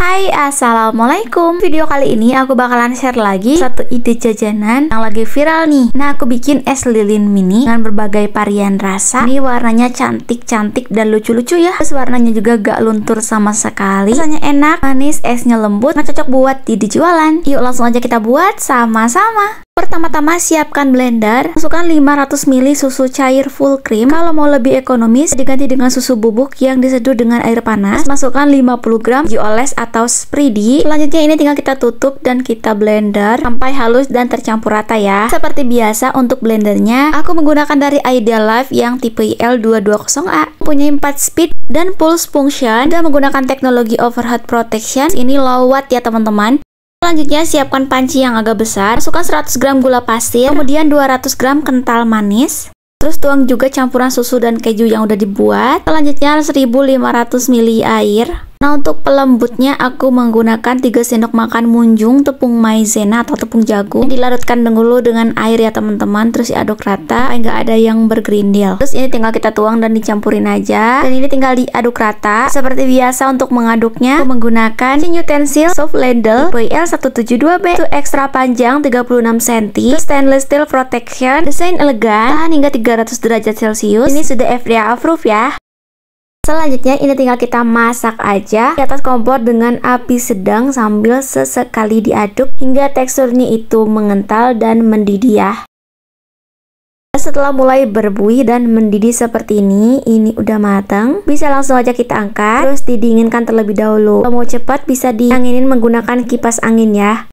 Hai assalamualaikum Video kali ini aku bakalan share lagi Satu ide jajanan yang lagi viral nih Nah aku bikin es lilin mini Dengan berbagai varian rasa Ini warnanya cantik-cantik dan lucu-lucu ya Terus warnanya juga gak luntur sama sekali Rasanya enak, manis, esnya lembut Nah cocok buat di jualan Yuk langsung aja kita buat sama-sama Pertama-tama siapkan blender, masukkan 500 ml susu cair full cream. Kalau mau lebih ekonomis, diganti dengan susu bubuk yang diseduh dengan air panas. Masukkan 50 gram dioles atau spridi. Selanjutnya ini tinggal kita tutup dan kita blender sampai halus dan tercampur rata ya. Seperti biasa untuk blendernya, aku menggunakan dari Ideal Life yang tipe IL220A. Punya 4 speed dan pulse function dan menggunakan teknologi overhead protection. Ini low watt ya teman-teman. Selanjutnya siapkan panci yang agak besar, masukkan 100 gram gula pasir, kemudian 200 gram kental manis, terus tuang juga campuran susu dan keju yang udah dibuat. Selanjutnya 1500 ml air. Nah untuk pelembutnya aku menggunakan 3 sendok makan munjung tepung maizena atau tepung jagung ini dilarutkan dulu dengan air ya teman-teman terus diaduk rata nggak ada yang bergerindil terus ini tinggal kita tuang dan dicampurin aja dan ini tinggal diaduk rata seperti biasa untuk mengaduknya aku menggunakan utensil soft ladle PL 172B itu ekstra panjang 36 cm terus stainless steel protection desain elegan tahan hingga 300 derajat celcius ini sudah FDA approved ya Selanjutnya ini tinggal kita masak aja di atas kompor dengan api sedang sambil sesekali diaduk hingga teksturnya itu mengental dan mendidih ya. setelah mulai berbuih dan mendidih seperti ini, ini udah matang. Bisa langsung aja kita angkat, terus didinginkan terlebih dahulu. Kalau mau cepat bisa dianginin menggunakan kipas angin ya.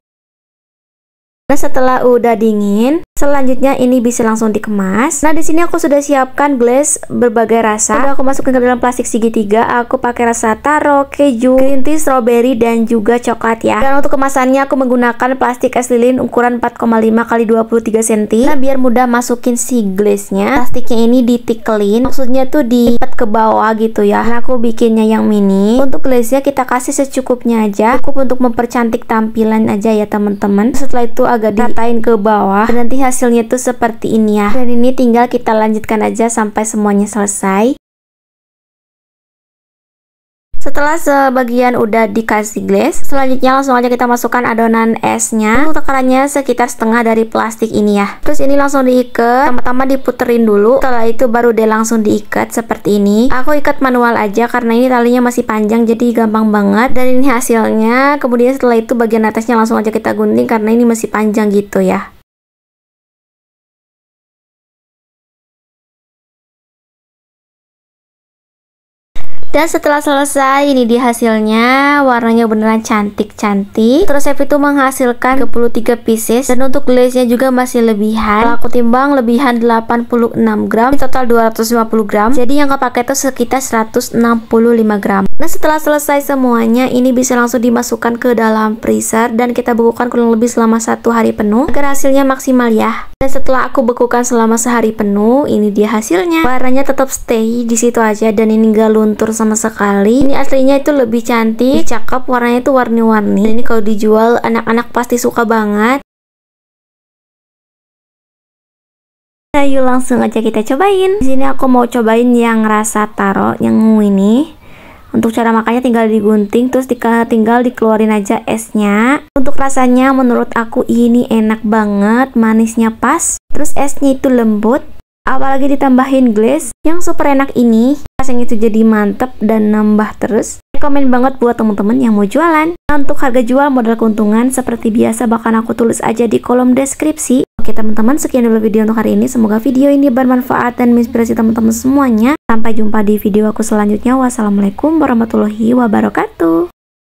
Nah setelah udah dingin, Selanjutnya ini bisa langsung dikemas. Nah, di sini aku sudah siapkan glaze berbagai rasa. Sudah aku masukkan ke dalam plastik segitiga. Aku pakai rasa taro, keju, green tea, strawberry dan juga coklat ya. Dan untuk kemasannya aku menggunakan plastik es lilin ukuran 4,5 kali 23 cm. Nah, biar mudah masukin si glassnya Plastiknya ini ditikelin. Maksudnya tuh dipet ke bawah gitu ya. Nah, aku bikinnya yang mini. Untuk glaze kita kasih secukupnya aja. Cukup untuk mempercantik tampilan aja ya, teman-teman. Setelah itu agak diratain ke bawah. Dan nanti hasilnya tuh seperti ini ya. Dan ini tinggal kita lanjutkan aja sampai semuanya selesai. Setelah sebagian udah dikasih glaze, selanjutnya langsung aja kita masukkan adonan esnya. Untuk tekanannya sekitar setengah dari plastik ini ya. Terus ini langsung diikat, pertama-tama diputerin dulu. Setelah itu baru deh langsung diikat seperti ini. Aku ikat manual aja karena ini talinya masih panjang jadi gampang banget. Dan ini hasilnya. Kemudian setelah itu bagian atasnya langsung aja kita gunting karena ini masih panjang gitu ya. Dan setelah selesai, ini dia hasilnya. Warnanya beneran cantik-cantik. Terus itu menghasilkan 23 pieces. Dan untuk glaze nya juga masih lebihan. Kalau aku timbang lebihan 86 gram, total 250 gram. Jadi yang pakai itu sekitar 165 gram. Nah setelah selesai semuanya, ini bisa langsung dimasukkan ke dalam freezer dan kita bukukan kurang lebih selama satu hari penuh agar hasilnya maksimal ya. Dan setelah aku bekukan selama sehari penuh, ini dia hasilnya. Warnanya tetap stay di situ aja dan ini nggak luntur sama sekali. Ini aslinya itu lebih cantik, cakep, warnanya itu warni-warni. Ini kalau dijual anak-anak pasti suka banget. Nah, yuk langsung aja kita cobain. Di sini aku mau cobain yang rasa taro yang ini. Untuk cara makannya tinggal digunting terus tinggal dikeluarin aja esnya. Untuk rasanya menurut aku ini enak banget, manisnya pas, terus esnya itu lembut. Apalagi ditambahin glaze yang super enak ini, rasanya itu jadi mantep dan nambah terus. komen banget buat temen-temen yang mau jualan. Untuk harga jual modal keuntungan seperti biasa bahkan aku tulis aja di kolom deskripsi. Oke teman-teman, sekian dulu video untuk hari ini. Semoga video ini bermanfaat dan menginspirasi teman-teman semuanya. Sampai jumpa di video aku selanjutnya. Wassalamualaikum warahmatullahi wabarakatuh.